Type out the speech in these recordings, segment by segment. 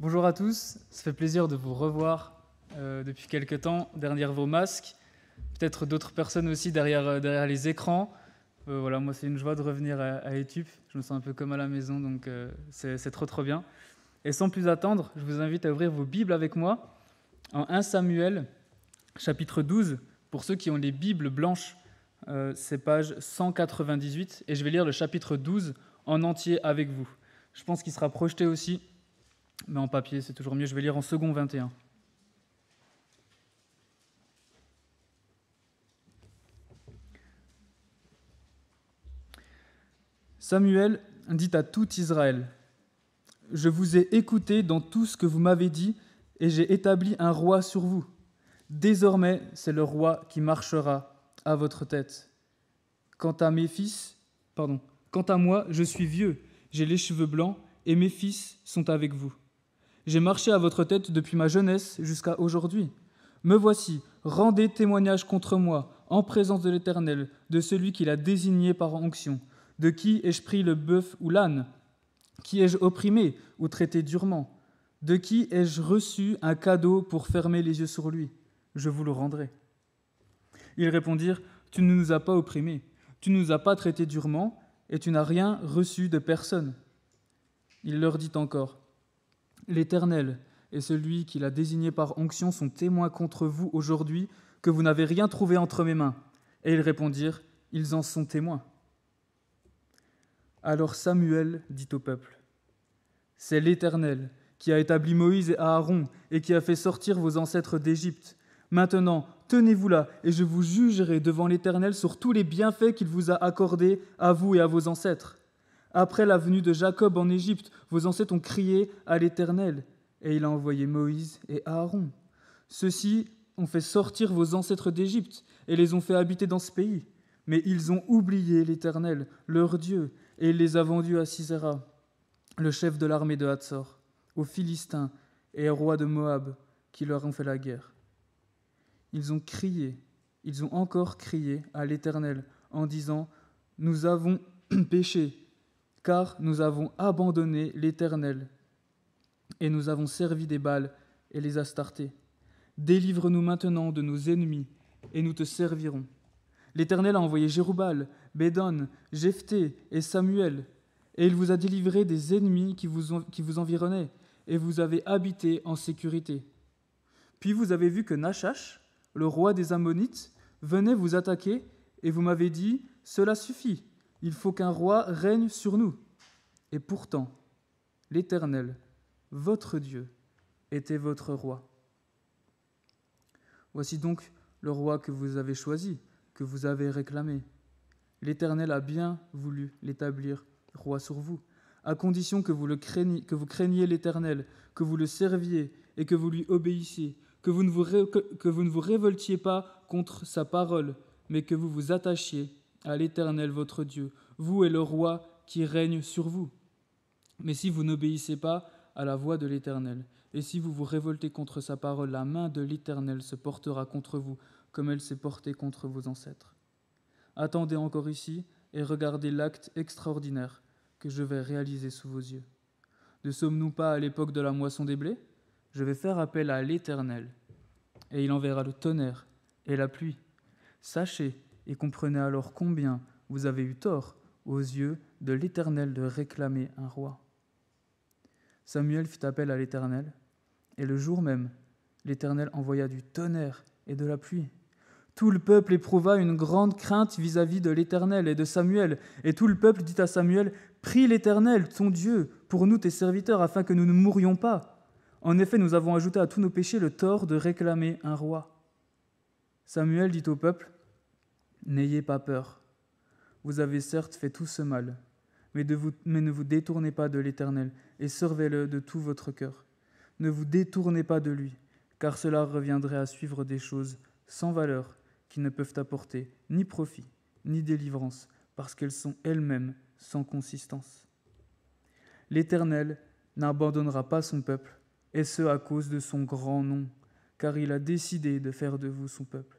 Bonjour à tous, ça fait plaisir de vous revoir euh, depuis quelques temps derrière vos masques, peut-être d'autres personnes aussi derrière, euh, les écrans. Euh, voilà, moi c'est une joie de revenir à, YouTube, je me sens un peu comme à la maison, donc c'est trop trop bien. Et sans plus attendre, je vous invite à ouvrir vos Bibles avec moi en 1 Samuel chapitre 12, pour ceux qui ont les Bibles blanches, c'est page 198, et je vais lire le chapitre 12 en entier avec vous. Je pense qu'il sera projeté aussi mais en papier, c'est toujours mieux. Je vais lire en second 21. Samuel dit à tout Israël, Je vous ai écouté dans tout ce que vous m'avez dit, et j'ai établi un roi sur vous. Désormais, c'est le roi qui marchera à votre tête. Quant à mes fils, pardon, quant à moi, je suis vieux, j'ai les cheveux blancs, et mes fils sont avec vous. J'ai marché à votre tête depuis ma jeunesse jusqu'à aujourd'hui. Me voici, rendez témoignage contre moi, en présence de l'Éternel, de celui qu'il a désigné par onction. De qui ai-je pris le bœuf ou l'âne Qui ai-je opprimé ou traité durement De qui ai-je reçu un cadeau pour fermer les yeux sur lui Je vous le rendrai. Ils répondirent, Tu ne nous as pas opprimés, tu ne nous as pas traités durement, et tu n'as rien reçu de personne. Il leur dit encore, L'Éternel et celui qui l'a désigné par onction sont témoins contre vous aujourd'hui que vous n'avez rien trouvé entre mes mains. Et ils répondirent, Ils en sont témoins. Alors Samuel dit au peuple, C'est l'Éternel qui a établi Moïse et Aaron et qui a fait sortir vos ancêtres d'Égypte. Maintenant, tenez-vous là, et je vous jugerai devant l'Éternel sur tous les bienfaits qu'il vous a accordés à vous et à vos ancêtres. Après la venue de Jacob en Égypte, vos ancêtres ont crié à l'Éternel, et il a envoyé Moïse et Aaron. Ceux-ci ont fait sortir vos ancêtres d'Égypte et les ont fait habiter dans ce pays. Mais ils ont oublié l'Éternel, leur Dieu, et il les a vendus à Sisera, le chef de l'armée de Hatzor, aux Philistins et aux rois de Moab, qui leur ont fait la guerre. Ils ont crié, ils ont encore crié à l'Éternel, en disant, Nous avons péché, car nous avons abandonné l'Éternel, et nous avons servi des Baals et les Astartés. Délivre-nous maintenant de nos ennemis, et nous te servirons. L'Éternel a envoyé Jérubal, Bédon, Jephthé et Samuel, et il vous a délivré des ennemis qui vous, qui vous environnaient, et vous avez habité en sécurité. Puis vous avez vu que Nachash, le roi des Ammonites, venait vous attaquer, et vous m'avez dit, Cela suffit, il faut qu'un roi règne sur nous. Et pourtant, l'Éternel, votre Dieu, était votre roi. Voici donc le roi que vous avez choisi, que vous avez réclamé. L'Éternel a bien voulu l'établir roi sur vous, à condition que vous, craigniez, l'Éternel, que vous le serviez et que vous lui obéissiez, que vous, ne vous, que vous ne vous révoltiez pas contre sa parole, mais que vous vous attachiez à l'Éternel votre Dieu, vous et le roi qui règne sur vous. Mais si vous n'obéissez pas à la voix de l'Éternel, et si vous vous révoltez contre sa parole, la main de l'Éternel se portera contre vous, comme elle s'est portée contre vos ancêtres. Attendez encore ici et regardez l'acte extraordinaire que je vais réaliser sous vos yeux. Ne sommes-nous pas à l'époque de la moisson des blés Je vais faire appel à l'Éternel, et il enverra le tonnerre et la pluie. Sachez et comprenez alors combien vous avez eu tort aux yeux de l'Éternel de réclamer un roi. Samuel fit appel à l'Éternel, et le jour même, l'Éternel envoya du tonnerre et de la pluie. Tout le peuple éprouva une grande crainte vis-à-vis de l'Éternel et de Samuel, et tout le peuple dit à Samuel, Prie l'Éternel, ton Dieu, pour nous tes serviteurs, afin que nous ne mourions pas. En effet, nous avons ajouté à tous nos péchés le tort de réclamer un roi. Samuel dit au peuple, N'ayez pas peur. Vous avez certes fait tout ce mal, mais, vous, ne vous détournez pas de l'Éternel, et servez-le de tout votre cœur. Ne vous détournez pas de lui, car cela reviendrait à suivre des choses sans valeur qui ne peuvent apporter ni profit ni délivrance, parce qu'elles sont elles-mêmes sans consistance. L'Éternel n'abandonnera pas son peuple, et ce à cause de son grand nom, car il a décidé de faire de vous son peuple.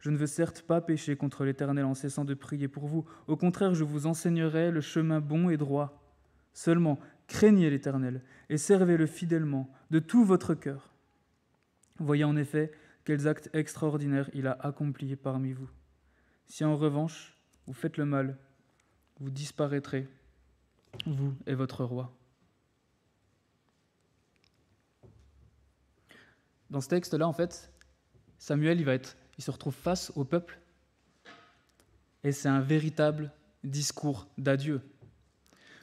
Je ne veux certes pas pécher contre l'Éternel en cessant de prier pour vous. Au contraire, je vous enseignerai le chemin bon et droit. Seulement, craignez l'Éternel et servez-le fidèlement, de tout votre cœur. Voyez en effet quels actes extraordinaires il a accomplis parmi vous. Si en revanche, vous faites le mal, vous disparaîtrez, vous et votre roi. Dans ce texte-là, en fait, Samuel, il va être il se retrouve face au peuple et c'est un véritable discours d'adieu.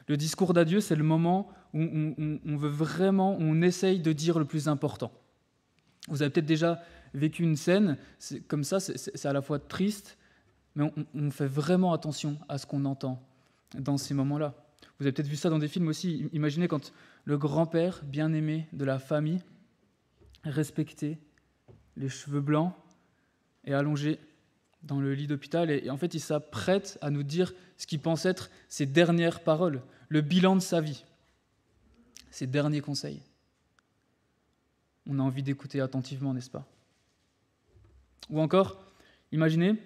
Le discours d'adieu, c'est le moment où on, veut vraiment, on essaye de dire le plus important. Vous avez peut-être déjà vécu une scène comme ça, c'est à la fois triste, mais on, on fait vraiment attention à ce qu'on entend dans ces moments-là. Vous avez peut-être vu ça dans des films aussi. Imaginez quand le grand-père bien-aimé de la famille, respecté, les cheveux blancs, est allongé dans le lit d'hôpital et, en fait il s'apprête à nous dire ce qu'il pense être ses dernières paroles, le bilan de sa vie, ses derniers conseils. On a envie d'écouter attentivement, n'est-ce pas Ou encore, imaginez,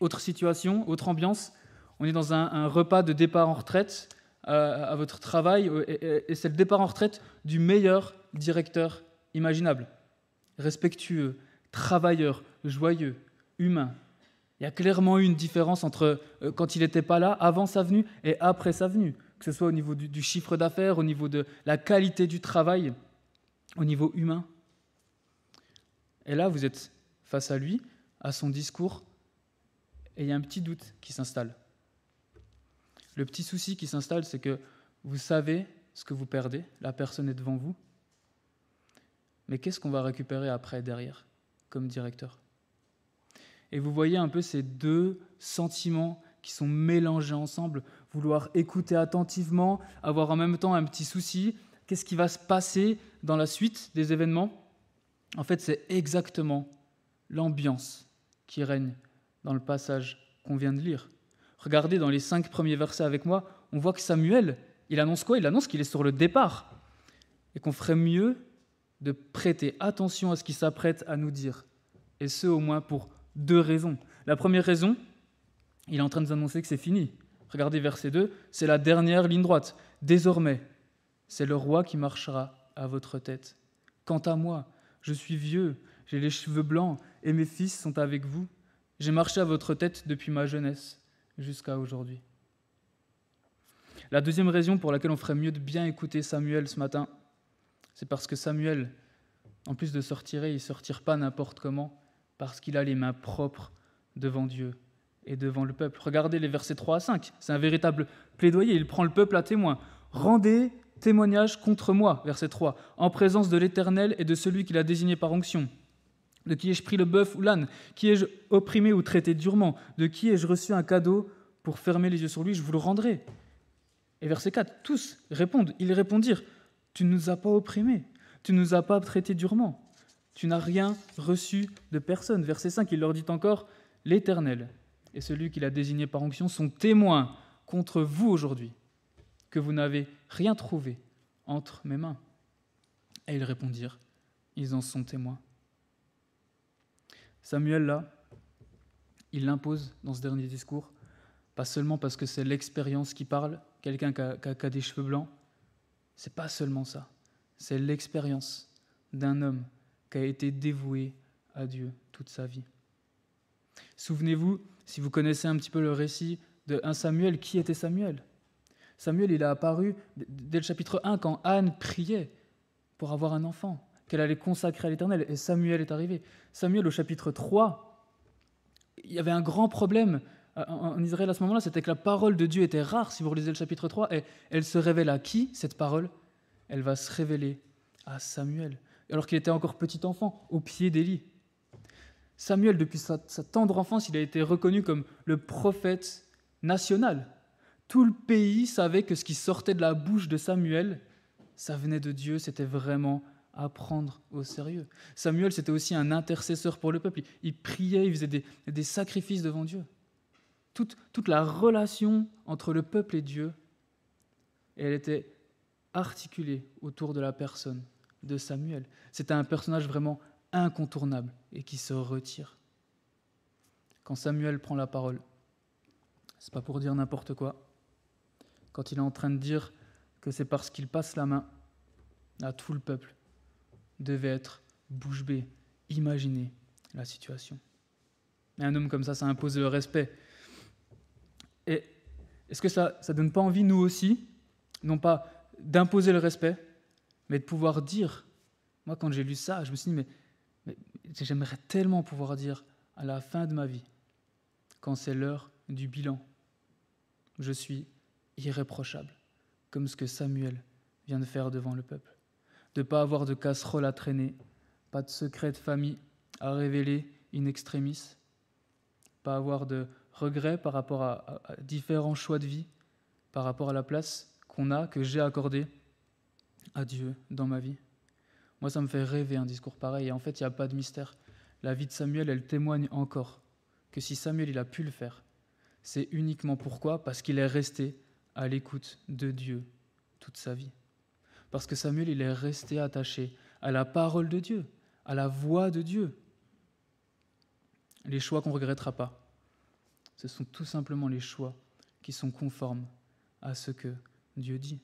autre situation, autre ambiance, on est dans un, repas de départ en retraite euh, à votre travail euh, et c'est le départ en retraite du meilleur directeur imaginable, respectueux, travailleur, joyeux, humain. Il y a clairement eu une différence entre euh, quand il n'était pas là, avant sa venue, et après sa venue, que ce soit au niveau du, du chiffre d'affaires, au niveau de la qualité du travail, au niveau humain. Et là, vous êtes face à lui, à son discours, et il y a un petit doute qui s'installe. Le petit souci qui s'installe, c'est que vous savez ce que vous perdez, la personne est devant vous, mais qu'est-ce qu'on va récupérer après, derrière comme directeur. Et vous voyez un peu ces deux sentiments qui sont mélangés ensemble, vouloir écouter attentivement, avoir en même temps un petit souci, qu'est-ce qui va se passer dans la suite des événements En fait, c'est exactement l'ambiance qui règne dans le passage qu'on vient de lire. Regardez dans les cinq premiers versets avec moi, on voit que Samuel, il annonce quoi Il annonce qu'il est sur le départ et qu'on ferait mieux de prêter attention à ce qui s'apprête à nous dire. Et ce, au moins pour deux raisons. La première raison, il est en train de nous annoncer que c'est fini. Regardez verset 2, c'est la dernière ligne droite. Désormais, c'est le roi qui marchera à votre tête. Quant à moi, je suis vieux, j'ai les cheveux blancs, et mes fils sont avec vous. J'ai marché à votre tête depuis ma jeunesse jusqu'à aujourd'hui. La deuxième raison pour laquelle on ferait mieux de bien écouter Samuel ce matin, c'est parce que Samuel, en plus de sortir, il ne pas n'importe comment, parce qu'il a les mains propres devant Dieu et devant le peuple. Regardez les versets 3 à 5, c'est un véritable plaidoyer, il prend le peuple à témoin. Rendez témoignage contre moi, verset 3, en présence de l'Éternel et de celui qu'il a désigné par onction. De qui ai-je pris le bœuf ou l'âne Qui ai-je opprimé ou traité durement De qui ai-je reçu un cadeau pour fermer les yeux sur lui Je vous le rendrai. Et verset 4, tous répondent, ils répondirent, tu ne nous as pas opprimés, tu ne nous as pas traités durement, tu n'as rien reçu de personne. Verset 5, il leur dit encore, l'Éternel et celui qu'il a désigné par onction sont témoins contre vous aujourd'hui, que vous n'avez rien trouvé entre mes mains. Et ils répondirent, ils en sont témoins. Samuel, là, il l'impose dans ce dernier discours, pas seulement parce que c'est l'expérience qui parle, quelqu'un qui a, des cheveux blancs, c'est pas seulement ça. C'est l'expérience d'un homme qui a été dévoué à Dieu toute sa vie. Souvenez-vous, si vous connaissez un petit peu le récit de 1 Samuel, qui était Samuel Samuel, il a apparu dès le chapitre 1 quand Anne priait pour avoir un enfant, qu'elle allait consacrer à l'Éternel, et Samuel est arrivé. Samuel, au chapitre 3, il y avait un grand problème en Israël à ce moment-là, c'était que la parole de Dieu était rare. Si vous lisez le chapitre 3, et elle se révèle à qui, cette parole Elle va se révéler à Samuel, alors qu'il était encore petit enfant, au pied des lits. Samuel, depuis sa, tendre enfance, il a été reconnu comme le prophète national. Tout le pays savait que ce qui sortait de la bouche de Samuel, ça venait de Dieu, c'était vraiment à prendre au sérieux. Samuel, c'était aussi un intercesseur pour le peuple. Il priait, il faisait des sacrifices devant Dieu toute, la relation entre le peuple et Dieu, elle était articulée autour de la personne de Samuel. C'était un personnage vraiment incontournable et qui se retire. Quand Samuel prend la parole, c'est pas pour dire n'importe quoi. Quand il est en train de dire que c'est parce qu'il passe la main à tout le peuple, devait être bouche bée, imaginer la situation. un homme comme ça, ça impose le respect. Est-ce que ça ne donne pas envie, nous aussi, non pas d'imposer le respect, mais de pouvoir dire Moi, quand j'ai lu ça, je me suis dit, mais, j'aimerais tellement pouvoir dire à la fin de ma vie, quand c'est l'heure du bilan, je suis irréprochable, comme ce que Samuel vient de faire devant le peuple. De ne pas avoir de casserole à traîner, pas de secret de famille à révéler in extremis, pas avoir de regrets par rapport à, différents choix de vie, par rapport à la place qu'on a, que j'ai accordée à Dieu dans ma vie. Moi, ça me fait rêver un discours pareil. Et en fait, il n'y a pas de mystère. La vie de Samuel, elle témoigne encore que si Samuel, il a pu le faire, c'est uniquement pourquoi Parce qu'il est resté à l'écoute de Dieu toute sa vie. Parce que Samuel, il est resté attaché à la parole de Dieu, à la voix de Dieu. Les choix qu'on ne regrettera pas ce sont tout simplement les choix qui sont conformes à ce que Dieu dit.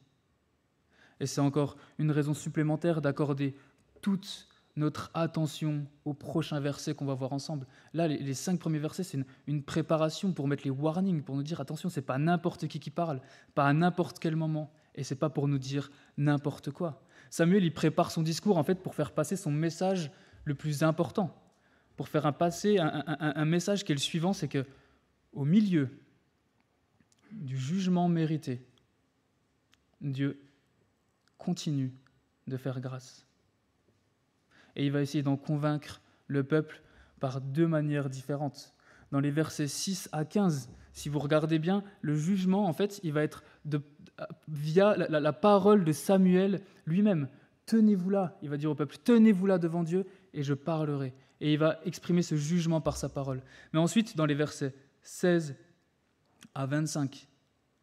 Et c'est encore une raison supplémentaire d'accorder toute notre attention au prochain verset qu'on va voir ensemble. Là, les, cinq premiers versets, c'est une, préparation pour mettre les warnings, pour nous dire attention, ce n'est pas n'importe qui qui parle, pas à n'importe quel moment, et ce n'est pas pour nous dire n'importe quoi. Samuel, il prépare son discours en fait pour faire passer son message le plus important, pour faire passer, un, un message qui est le suivant, c'est que au milieu du jugement mérité, Dieu continue de faire grâce. Et il va essayer d'en convaincre le peuple par deux manières différentes. Dans les versets 6 à 15, si vous regardez bien, le jugement, en fait, il va être via la parole de Samuel lui-même. Tenez-vous là, il va dire au peuple, tenez-vous là devant Dieu et je parlerai. Et il va exprimer ce jugement par sa parole. Mais ensuite, dans les versets 16 à 25,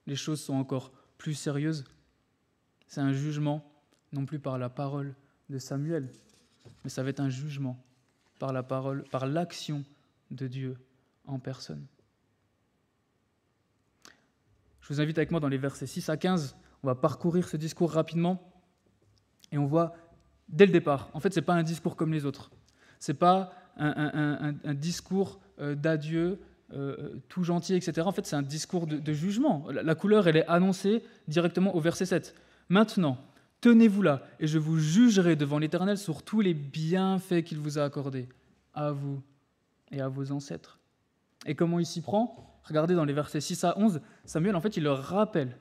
les choses sont encore plus sérieuses. C'est un jugement, non plus par la parole de Samuel, mais ça va être un jugement par la parole, par l'action de Dieu en personne. Je vous invite avec moi dans les versets 6 à 15. On va parcourir ce discours rapidement et on voit dès le départ. En fait, ce n'est pas un discours comme les autres. Ce n'est pas un, un discours euh, d'adieu, euh, euh, tout gentil, etc. En fait, c'est un discours de, jugement. La, la, couleur, elle est annoncée directement au verset 7. Maintenant, tenez-vous là, et je vous jugerai devant l'Éternel sur tous les bienfaits qu'il vous a accordés, à vous et à vos ancêtres. Et comment il s'y prend Regardez dans les versets 6 à 11, Samuel, en fait, il leur rappelle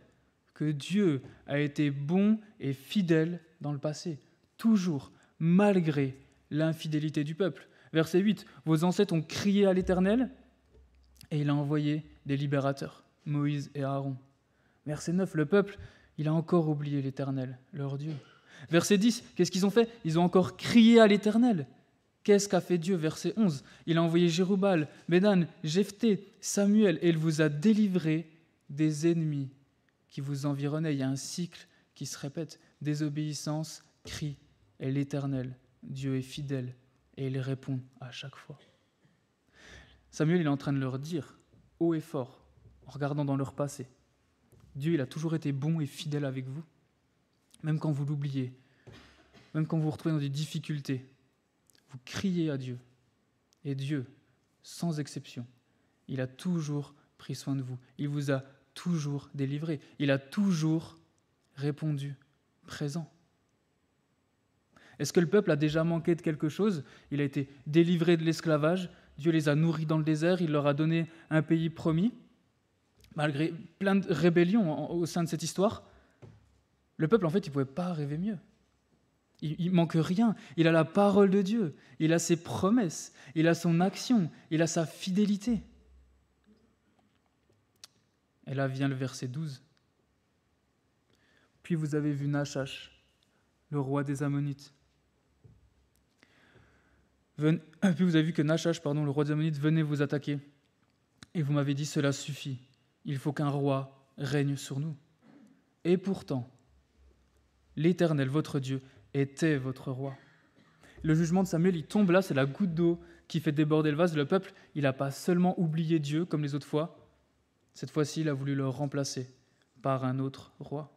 que Dieu a été bon et fidèle dans le passé, toujours, malgré l'infidélité du peuple. Verset 8, vos ancêtres ont crié à l'Éternel, et il a envoyé des libérateurs, Moïse et Aaron. Verset 9, le peuple, il a encore oublié l'Éternel, leur Dieu. Verset 10, qu'est-ce qu'ils ont fait Ils ont encore crié à l'Éternel. Qu'est-ce qu'a fait Dieu Verset 11, il a envoyé Jérubal, Médan, Jephthé, Samuel, et il vous a délivré des ennemis qui vous environnaient. Il y a un cycle qui se répète, désobéissance, cri, et l'Éternel, Dieu est fidèle, et il répond à chaque fois. Samuel, il est en train de leur dire, haut et fort, en regardant dans leur passé, Dieu, il a toujours été bon et fidèle avec vous, même quand vous l'oubliez, même quand vous vous retrouvez dans des difficultés. Vous criez à Dieu, et Dieu, sans exception, il a toujours pris soin de vous, il vous a toujours délivré, il a toujours répondu présent. Est-ce que le peuple a déjà manqué de quelque chose Il a été délivré de l'esclavage, Dieu les a nourris dans le désert, il leur a donné un pays promis, malgré plein de rébellions au sein de cette histoire. Le peuple, en fait, il ne pouvait pas rêver mieux. Il, ne manque rien. Il a la parole de Dieu, il a ses promesses, il a son action, il a sa fidélité. Et là vient le verset 12. Puis vous avez vu Nachash, le roi des Ammonites ah, puis vous avez vu que Nachash, pardon, le roi des Ammonites, venait vous attaquer. Et vous m'avez dit, cela suffit. Il faut qu'un roi règne sur nous. Et pourtant, l'Éternel, votre Dieu, était votre roi. Le jugement de Samuel, il tombe là, c'est la goutte d'eau qui fait déborder le vase. Le peuple, il n'a pas seulement oublié Dieu comme les autres fois, cette fois-ci, il a voulu le remplacer par un autre roi.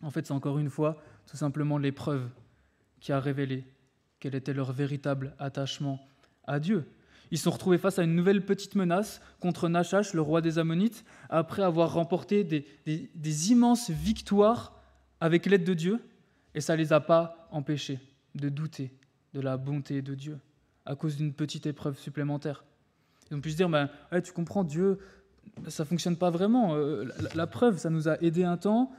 En fait, c'est encore une fois tout simplement l'épreuve qui a révélé quel était leur véritable attachement à Dieu. Ils sont retrouvés face à une nouvelle petite menace contre Nachash, le roi des Ammonites, après avoir remporté des, immenses victoires avec l'aide de Dieu, et ça ne les a pas empêchés de douter de la bonté de Dieu à cause d'une petite épreuve supplémentaire. On peut se dire, ben, tu comprends, Dieu, ça fonctionne pas vraiment. Euh, la, preuve, ça nous a aidés un temps,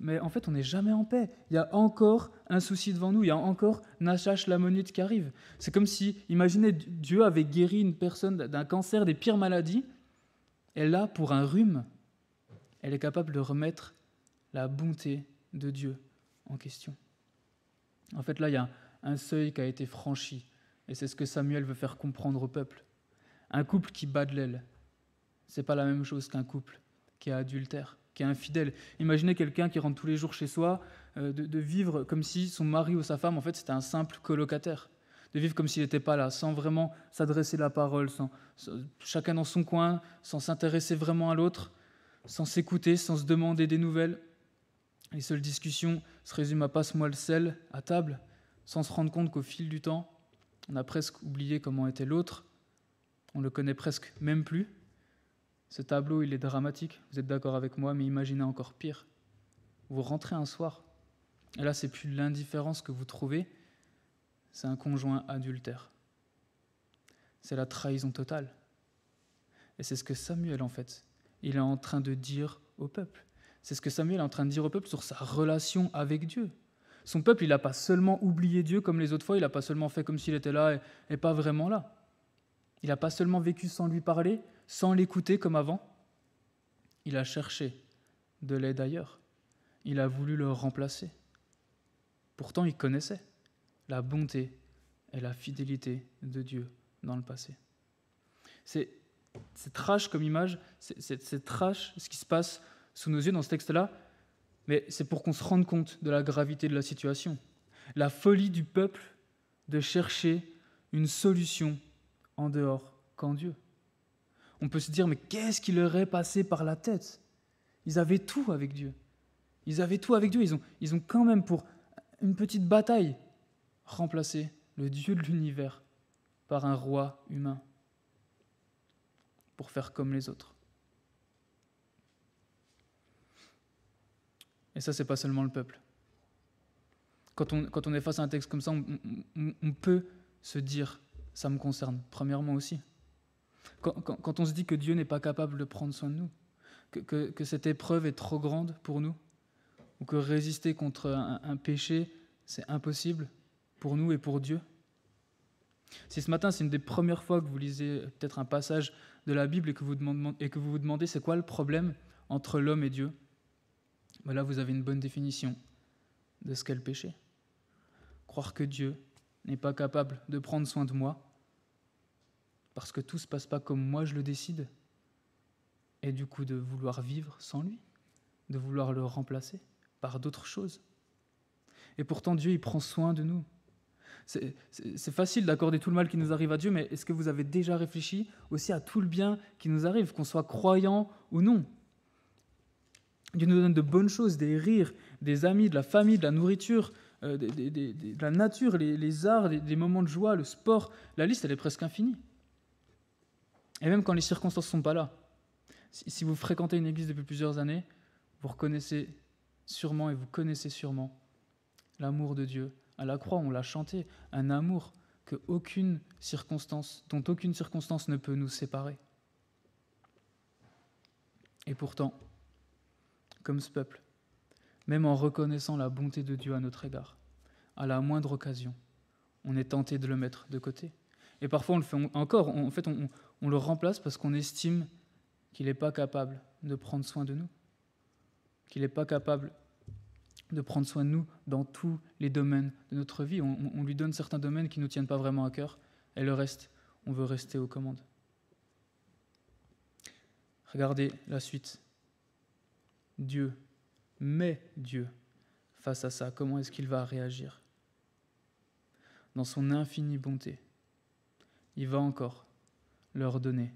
mais en fait, on n'est jamais en paix. Il y a encore un souci devant nous, il y a encore la minute qui arrive. C'est comme si, imaginez, Dieu avait guéri une personne d'un cancer, des pires maladies, et là, pour un rhume, elle est capable de remettre la bonté de Dieu en question. En fait, là, il y a un seuil qui a été franchi, et c'est ce que Samuel veut faire comprendre au peuple. Un couple qui bat de l'aile, c'est pas la même chose qu'un couple qui est adultère qui est infidèle. Imaginez quelqu'un qui rentre tous les jours chez soi, euh, de, vivre comme si son mari ou sa femme, en fait, c'était un simple colocataire. De vivre comme s'il n'était pas là, sans vraiment s'adresser la parole, chacun dans son coin, sans s'intéresser vraiment à l'autre, sans s'écouter, sans se demander des nouvelles. Les seules discussions se résument à passe-moi le sel à table, sans se rendre compte qu'au fil du temps, on a presque oublié comment était l'autre, on le connaît presque même plus, ce tableau, il est dramatique, vous êtes d'accord avec moi, mais imaginez encore pire. Vous rentrez un soir, et là, c'est plus l'indifférence que vous trouvez, c'est un conjoint adultère. C'est la trahison totale. Et c'est ce que Samuel, en fait, il est en train de dire au peuple. C'est ce que Samuel est en train de dire au peuple sur sa relation avec Dieu. Son peuple, il n'a pas seulement oublié Dieu comme les autres fois, il n'a pas seulement fait comme s'il était là et pas vraiment là. Il n'a pas seulement vécu sans lui parler, sans l'écouter comme avant. Il a cherché de l'aide ailleurs. Il a voulu le remplacer. Pourtant, il connaissait la bonté et la fidélité de Dieu dans le passé. C'est trash comme image, c'est trash ce qui se passe sous nos yeux dans ce texte-là, mais c'est pour qu'on se rende compte de la gravité de la situation. La folie du peuple de chercher une solution en dehors qu'en Dieu. On peut se dire, mais qu'est-ce qui leur est passé par la tête Ils avaient tout avec Dieu. Ils avaient tout avec Dieu. Ils ont, ils ont quand même, pour une petite bataille, remplacé le Dieu de l'univers par un roi humain pour faire comme les autres. Et ça, c'est pas seulement le peuple. Quand on, quand on est face à un texte comme ça, on peut se dire, ça me concerne, premièrement aussi. Quand, on se dit que Dieu n'est pas capable de prendre soin de nous, que, cette épreuve est trop grande pour nous, ou que résister contre un, péché, c'est impossible pour nous et pour Dieu. Si ce matin, c'est une des premières fois que vous lisez peut-être un passage de la Bible et que vous et que vous, demandez c'est quoi le problème entre l'homme et Dieu, ben là vous avez une bonne définition de ce qu'est le péché. Croire que Dieu n'est pas capable de prendre soin de moi, parce que tout se passe pas comme moi je le décide, et du coup de vouloir vivre sans lui, de vouloir le remplacer par d'autres choses. Et pourtant Dieu, il prend soin de nous. C'est facile d'accorder tout le mal qui nous arrive à Dieu, mais est-ce que vous avez déjà réfléchi aussi à tout le bien qui nous arrive, qu'on soit croyant ou non Dieu nous donne de bonnes choses, des rires, des amis, de la famille, de la nourriture, euh, de la nature, les arts, des moments de joie, le sport. La liste, elle est presque infinie. Et même quand les circonstances ne sont pas là. Si vous fréquentez une église depuis plusieurs années, vous reconnaissez sûrement et vous connaissez sûrement l'amour de Dieu. À la croix, on l'a chanté, un amour que aucune circonstance, dont aucune circonstance ne peut nous séparer. Et pourtant, comme ce peuple, même en reconnaissant la bonté de Dieu à notre égard, à la moindre occasion, on est tenté de le mettre de côté. Et parfois, on le fait encore. En fait, on, on le remplace parce qu'on estime qu'il n'est pas capable de prendre soin de nous, qu'il n'est pas capable de prendre soin de nous dans tous les domaines de notre vie. On, lui donne certains domaines qui ne nous tiennent pas vraiment à cœur, et le reste, on veut rester aux commandes. Regardez la suite. Dieu, mais Dieu, face à ça, comment est-ce qu'il va réagir Dans son infinie bonté, il va encore leur donner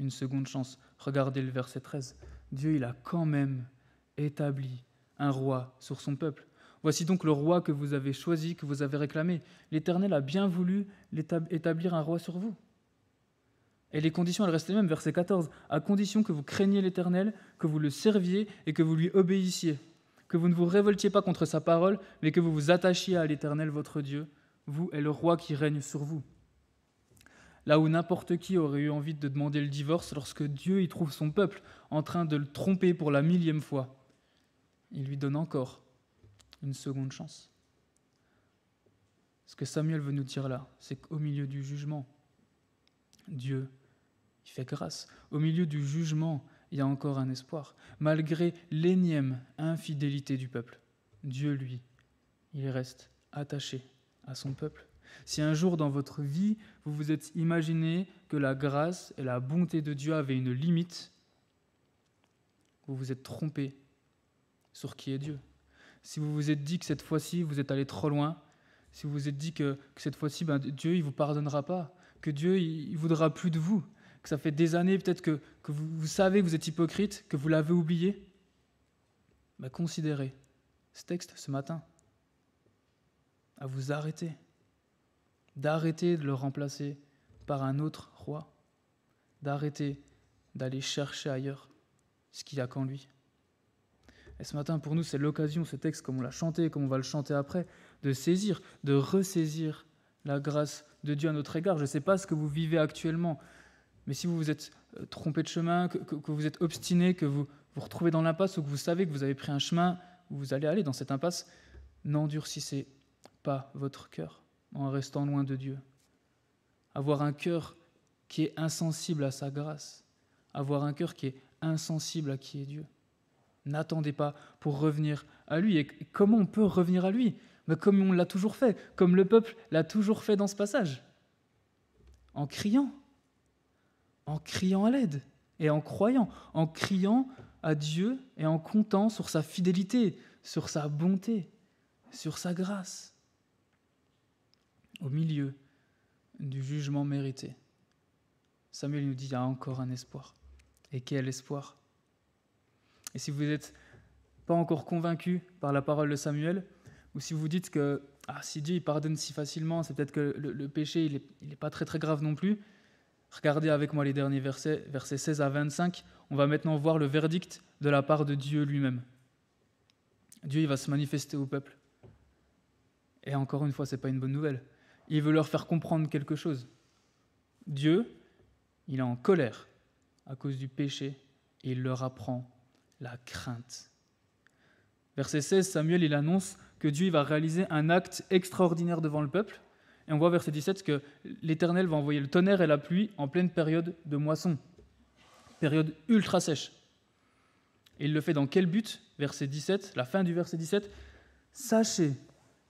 une seconde chance. Regardez le verset 13. Dieu, il a quand même établi un roi sur son peuple. Voici donc le roi que vous avez choisi, que vous avez réclamé. L'Éternel a bien voulu établir un roi sur vous. Et les conditions, elles restent les mêmes, verset 14. À condition que vous craigniez l'Éternel, que vous le serviez et que vous lui obéissiez, que vous ne vous révoltiez pas contre sa parole, mais que vous vous attachiez à l'Éternel, votre Dieu, vous et le roi qui règne sur vous là où n'importe qui aurait eu envie de demander le divorce lorsque Dieu y trouve son peuple en train de le tromper pour la millième fois. Il lui donne encore une seconde chance. Ce que Samuel veut nous dire là, c'est qu'au milieu du jugement, Dieu il fait grâce. Au milieu du jugement, il y a encore un espoir. Malgré l'énième infidélité du peuple, Dieu, lui, il reste attaché à son peuple. Si un jour dans votre vie, vous vous êtes imaginé que la grâce et la bonté de Dieu avaient une limite, vous vous êtes trompé sur qui est Dieu. Si vous vous êtes dit que cette fois-ci, vous êtes allé trop loin, si vous vous êtes dit que, cette fois-ci, ben, Dieu, ne vous pardonnera pas, que Dieu, il, voudra plus de vous, que ça fait des années peut-être que, vous, savez que vous êtes hypocrite, que vous l'avez oublié, ben, considérez ce texte ce matin, à vous arrêter d'arrêter de le remplacer par un autre roi, d'arrêter d'aller chercher ailleurs ce qu'il a qu'en lui. Et ce matin, pour nous, c'est l'occasion, ce texte, comme on l'a chanté, comme on va le chanter après, de saisir, de ressaisir la grâce de Dieu à notre égard. Je ne sais pas ce que vous vivez actuellement, mais si vous vous êtes euh, trompé de chemin, que, vous êtes obstiné, que vous vous retrouvez dans l'impasse ou que vous savez que vous avez pris un chemin où vous allez aller dans cette impasse, n'endurcissez pas votre cœur en restant loin de Dieu. Avoir un cœur qui est insensible à sa grâce. Avoir un cœur qui est insensible à qui est Dieu. N'attendez pas pour revenir à lui. Et comment on peut revenir à lui Mais Comme on l'a toujours fait, comme le peuple l'a toujours fait dans ce passage. En criant. En criant à l'aide. Et en croyant. En criant à Dieu et en comptant sur sa fidélité, sur sa bonté, sur sa grâce au milieu du jugement mérité, Samuel nous dit, il y a encore un espoir. Et quel espoir Et si vous n'êtes pas encore convaincu par la parole de Samuel, ou si vous dites que ah, si Dieu pardonne si facilement, c'est peut-être que le, péché il n'est pas très très grave non plus, regardez avec moi les derniers versets, versets 16 à 25, on va maintenant voir le verdict de la part de Dieu lui-même. Dieu il va se manifester au peuple. Et encore une fois, ce n'est pas une bonne nouvelle il veut leur faire comprendre quelque chose. Dieu, il est en colère à cause du péché et il leur apprend la crainte. Verset 16, Samuel, il annonce que Dieu va réaliser un acte extraordinaire devant le peuple. Et on voit verset 17 que l'Éternel va envoyer le tonnerre et la pluie en pleine période de moisson, période ultra sèche. Et il le fait dans quel but Verset 17, la fin du verset 17. Sachez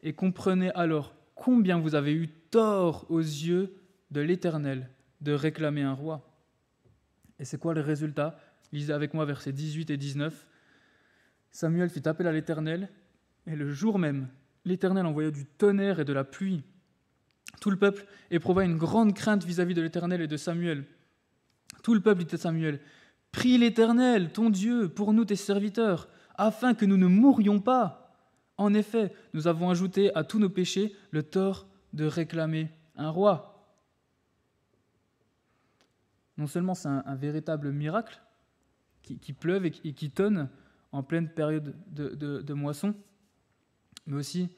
et comprenez alors combien vous avez eu tort aux yeux de l'Éternel de réclamer un roi. Et c'est quoi le résultat Lisez avec moi versets 18 et 19. Samuel fit appel à l'Éternel, et le jour même, l'Éternel envoya du tonnerre et de la pluie. Tout le peuple éprouva une grande crainte vis-à-vis -vis de l'Éternel et de Samuel. Tout le peuple dit à Samuel, Prie l'Éternel, ton Dieu, pour nous tes serviteurs, afin que nous ne mourions pas. En effet, nous avons ajouté à tous nos péchés le tort de réclamer un roi. Non seulement c'est un, véritable miracle qui, pleuve et qui, tonne en pleine période de, de moisson, mais aussi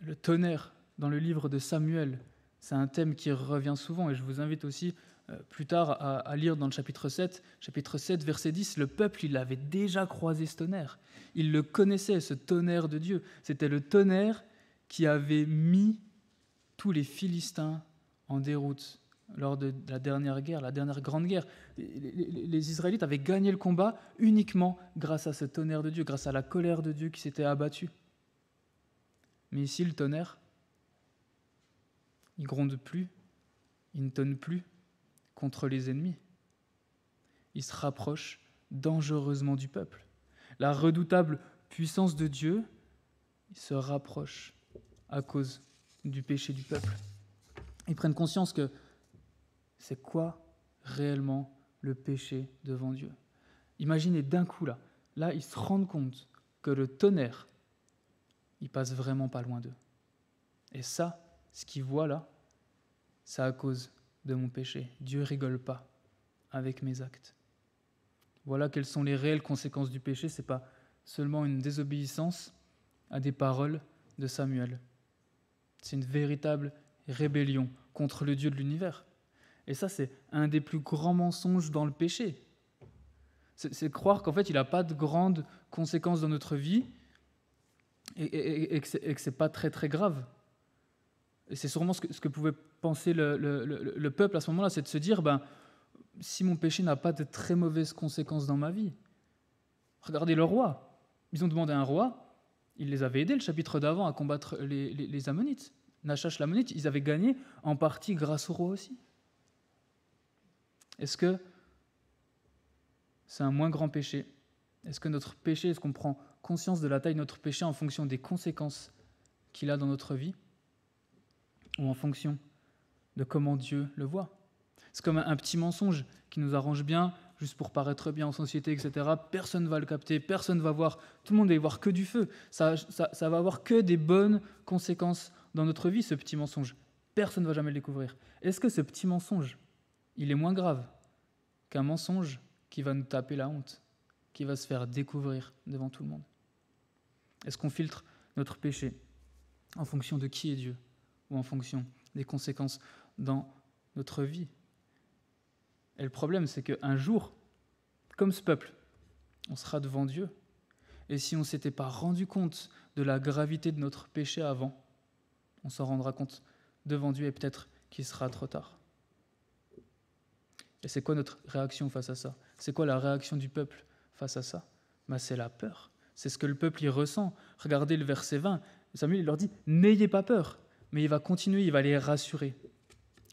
le tonnerre dans le livre de Samuel. C'est un thème qui revient souvent et je vous invite aussi euh, plus tard à, lire dans le chapitre 7, chapitre 7, verset 10, le peuple, il avait déjà croisé ce tonnerre. Il le connaissait, ce tonnerre de Dieu. C'était le tonnerre qui avait mis tous les Philistins en déroute lors de la dernière guerre, la dernière grande guerre. Les Israélites avaient gagné le combat uniquement grâce à ce tonnerre de Dieu, grâce à la colère de Dieu qui s'était abattue. Mais ici, le tonnerre, il gronde plus, il ne tonne plus, contre les ennemis. ils se rapprochent dangereusement du peuple. La redoutable puissance de Dieu se rapproche à cause du péché du peuple. Ils prennent conscience que c'est quoi réellement le péché devant Dieu. Imaginez d'un coup là, là ils se rendent compte que le tonnerre, il passe vraiment pas loin d'eux. Et ça, ce qu'ils voient là, ça à cause de mon péché. Dieu rigole pas avec mes actes. Voilà quelles sont les réelles conséquences du péché. C'est pas seulement une désobéissance à des paroles de Samuel. C'est une véritable rébellion contre le Dieu de l'univers. Et ça, c'est un des plus grands mensonges dans le péché. C'est croire qu'en fait, il n'a pas de grandes conséquences dans notre vie et, et, que ce pas très très grave c'est sûrement ce que, pouvait penser le, peuple à ce moment-là, c'est de se dire, ben, si mon péché n'a pas de très mauvaises conséquences dans ma vie, regardez le roi. Ils ont demandé à un roi, il les avait aidés le chapitre d'avant à combattre les, les Ammonites. Nachash l'Ammonite, ils avaient gagné en partie grâce au roi aussi. Est-ce que c'est un moins grand péché Est-ce que notre péché, est-ce qu'on prend conscience de la taille de notre péché en fonction des conséquences qu'il a dans notre vie ou en fonction de comment Dieu le voit. C'est comme un petit mensonge qui nous arrange bien, juste pour paraître bien en société, etc. Personne ne va le capter, personne ne va voir, tout le monde va voir que du feu. Ça, ça, ça va avoir que des bonnes conséquences dans notre vie, ce petit mensonge. Personne ne va jamais le découvrir. Est-ce que ce petit mensonge, il est moins grave qu'un mensonge qui va nous taper la honte, qui va se faire découvrir devant tout le monde Est-ce qu'on filtre notre péché en fonction de qui est Dieu en fonction des conséquences dans notre vie. Et le problème, c'est qu'un jour, comme ce peuple, on sera devant Dieu. Et si on ne s'était pas rendu compte de la gravité de notre péché avant, on s'en rendra compte devant Dieu et peut-être qu'il sera trop tard. Et c'est quoi notre réaction face à ça C'est quoi la réaction du peuple face à ça bah, C'est la peur. C'est ce que le peuple y ressent. Regardez le verset 20. Samuel leur dit N'ayez pas peur mais il va continuer, il va les rassurer.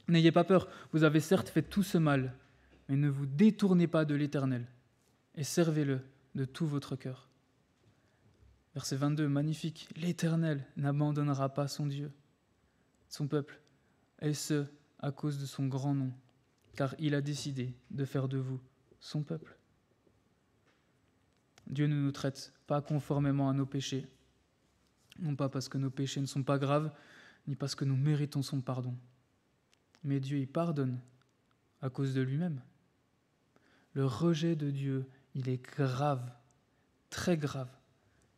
N'ayez pas peur, vous avez certes fait tout ce mal, mais ne vous détournez pas de l'Éternel, et servez-le de tout votre cœur. Verset 22, magnifique, l'Éternel n'abandonnera pas son Dieu, son peuple, et ce, à cause de son grand nom, car il a décidé de faire de vous son peuple. Dieu ne nous traite pas conformément à nos péchés, non pas parce que nos péchés ne sont pas graves, ni parce que nous méritons son pardon. Mais Dieu y pardonne à cause de lui-même. Le rejet de Dieu, il est grave, très grave,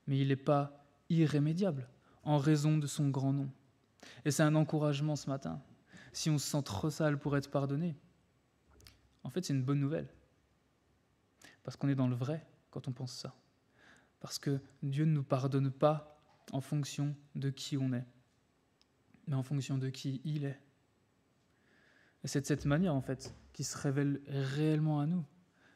mais il n'est pas irrémédiable en raison de son grand nom. Et c'est un encouragement ce matin. Si on se sent trop sale pour être pardonné, en fait c'est une bonne nouvelle. Parce qu'on est dans le vrai quand on pense ça. Parce que Dieu ne nous pardonne pas en fonction de qui on est mais en fonction de qui il est. Et c'est de cette manière, en fait, qu'il se révèle réellement à nous.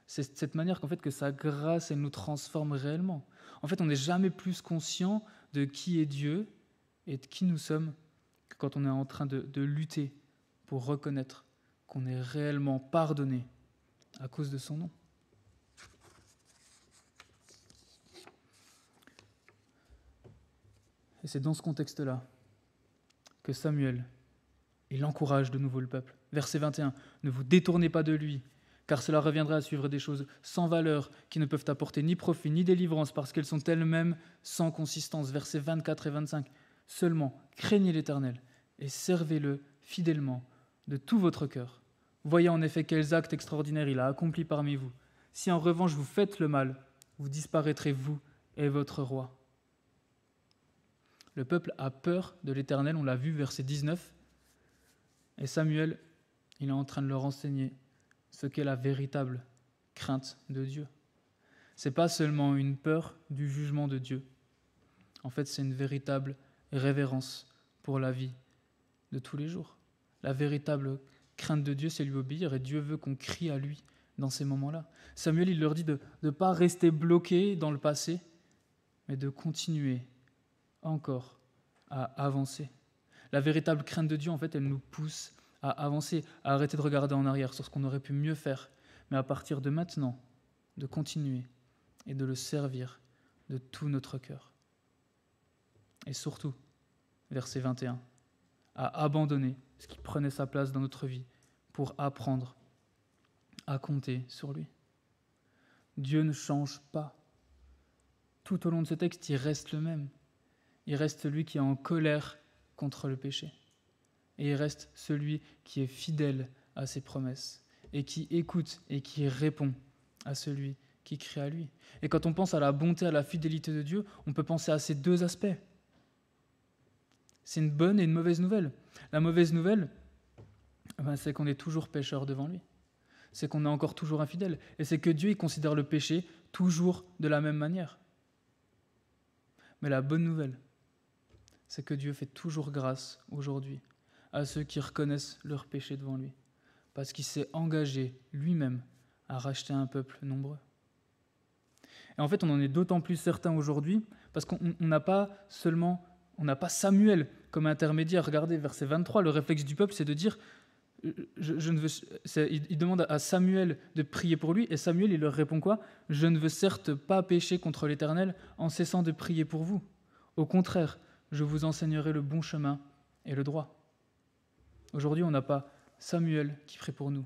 C'est de cette manière qu'en fait que sa grâce, elle nous transforme réellement. En fait, on n'est jamais plus conscient de qui est Dieu et de qui nous sommes que quand on est en train de lutter pour reconnaître qu'on est réellement pardonné à cause de son nom. Et c'est dans ce contexte-là que Samuel. Il encourage de nouveau le peuple. Verset 21, Ne vous détournez pas de lui, car cela reviendrait à suivre des choses sans valeur, qui ne peuvent apporter ni profit ni délivrance, parce qu'elles sont elles-mêmes sans consistance. Versets 24 et 25, Seulement, craignez l'Éternel et servez-le fidèlement de tout votre cœur. Voyez en effet quels actes extraordinaires il a accomplis parmi vous. Si en revanche vous faites le mal, vous disparaîtrez vous et votre roi. Le peuple a peur de l'Éternel, on l'a vu, verset 19. Et Samuel, il est en train de leur enseigner ce qu'est la véritable crainte de Dieu. C'est pas seulement une peur du jugement de Dieu. En fait, c'est une véritable révérence pour la vie de tous les jours. La véritable crainte de Dieu, c'est lui obéir, et Dieu veut qu'on crie à lui dans ces moments-là. Samuel, il leur dit de ne pas rester bloqué dans le passé, mais de continuer encore à avancer. La véritable crainte de Dieu, en fait, elle nous pousse à avancer, à arrêter de regarder en arrière sur ce qu'on aurait pu mieux faire, mais à partir de maintenant, de continuer et de le servir de tout notre cœur. Et surtout, verset 21, à abandonner ce qui prenait sa place dans notre vie pour apprendre à compter sur lui. Dieu ne change pas. Tout au long de ce texte, il reste le même il reste celui qui est en colère contre le péché. Et il reste celui qui est fidèle à ses promesses et qui écoute et qui répond à celui qui crie à lui. Et quand on pense à la bonté, à la fidélité de Dieu, on peut penser à ces deux aspects. C'est une bonne et une mauvaise nouvelle. La mauvaise nouvelle, ben, c'est qu'on est toujours pécheur devant lui. C'est qu'on est encore toujours infidèle. Et c'est que Dieu considère le péché toujours de la même manière. Mais la bonne nouvelle, c'est que Dieu fait toujours grâce aujourd'hui à ceux qui reconnaissent leur péché devant lui, parce qu'il s'est engagé lui-même à racheter un peuple nombreux. Et en fait, on en est d'autant plus certain aujourd'hui, parce qu'on n'a pas seulement, on n'a pas Samuel comme intermédiaire. Regardez, verset 23, le réflexe du peuple, c'est de dire, euh, je, ne veux, il, il demande à Samuel de prier pour lui, et Samuel, il leur répond quoi Je ne veux certes pas pécher contre l'Éternel en cessant de prier pour vous. Au contraire, je vous enseignerai le bon chemin et le droit. Aujourd'hui, on n'a pas Samuel qui prie pour nous.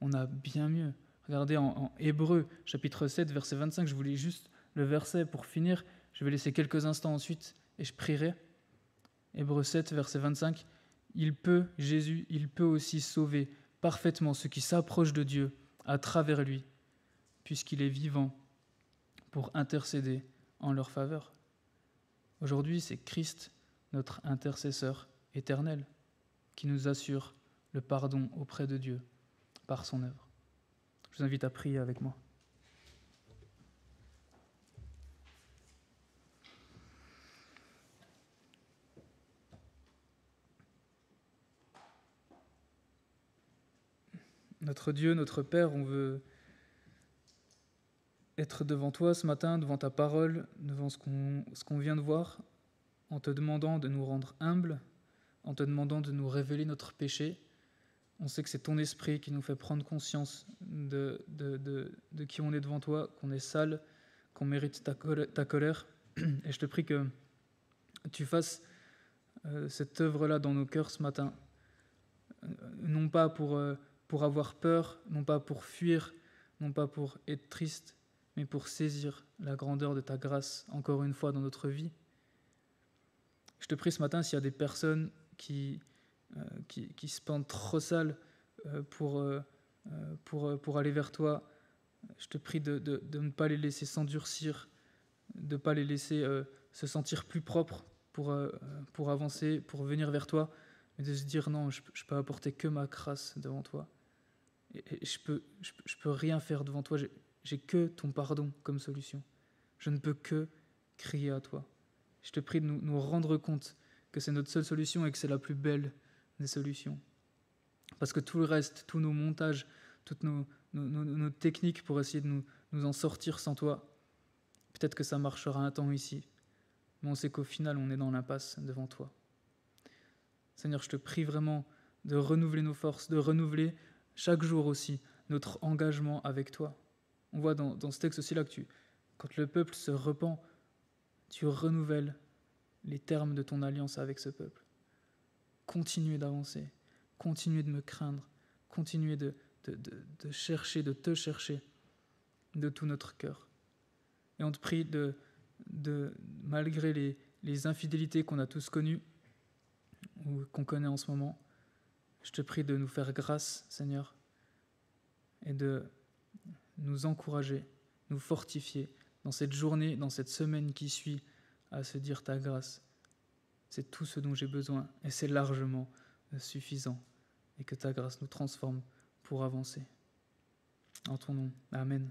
On a bien mieux. Regardez en, Hébreu, chapitre 7, verset 25, je vous lis juste le verset pour finir. Je vais laisser quelques instants ensuite et je prierai. Hébreu 7, verset 25, Il peut, Jésus, il peut aussi sauver parfaitement ceux qui s'approchent de Dieu à travers lui, puisqu'il est vivant pour intercéder en leur faveur. Aujourd'hui, c'est Christ, notre intercesseur éternel, qui nous assure le pardon auprès de Dieu par son œuvre. Je vous invite à prier avec moi. Notre Dieu, notre Père, on veut être devant toi ce matin, devant ta parole, devant ce qu'on vient de voir, en te demandant de nous rendre humbles, en te demandant de nous révéler notre péché. On sait que c'est ton esprit qui nous fait prendre conscience de, de, qui on est devant toi, qu'on est sale, qu'on mérite ta, colère. Ta colère. Et je te prie que tu fasses euh, cette œuvre-là dans nos cœurs ce matin, euh, non pas pour, euh, pour avoir peur, non pas pour fuir, non pas pour être triste, mais pour saisir la grandeur de ta grâce encore une fois dans notre vie. Je te prie ce matin s'il y a des personnes qui, euh, qui, se pendent trop sales euh, pour, euh, pour, pour aller vers toi, je te prie de, de, de ne pas les laisser s'endurcir, de ne pas les laisser se sentir plus propres pour, pour avancer, pour venir vers toi, mais de se dire non, je, je peux apporter que ma grâce devant toi. Et, je ne peux, je, peux rien faire devant toi. J'ai que ton pardon comme solution. Je ne peux que crier à toi. Je te prie de nous, rendre compte que c'est notre seule solution et que c'est la plus belle des solutions. Parce que tout le reste, tous nos montages, toutes nos, techniques pour essayer de nous, nous en sortir sans toi, peut-être que ça marchera un temps ici, mais on sait qu'au final, on est dans l'impasse devant toi. Seigneur, je te prie vraiment de renouveler nos forces, de renouveler chaque jour aussi notre engagement avec toi on voit dans, ce texte aussi là que tu, quand le peuple se repent, tu renouvelles les termes de ton alliance avec ce peuple. Continuez d'avancer, continuez de me craindre, continuez de, de, chercher, de te chercher de tout notre cœur. Et on te prie de, de malgré les, les infidélités qu'on a tous connues, ou qu'on connaît en ce moment, je te prie de nous faire grâce, Seigneur, et de nous encourager, nous fortifier dans cette journée, dans cette semaine qui suit, à se dire ta grâce, c'est tout ce dont j'ai besoin et c'est largement euh, suffisant. Et que ta grâce nous transforme pour avancer. En ton nom. Amen.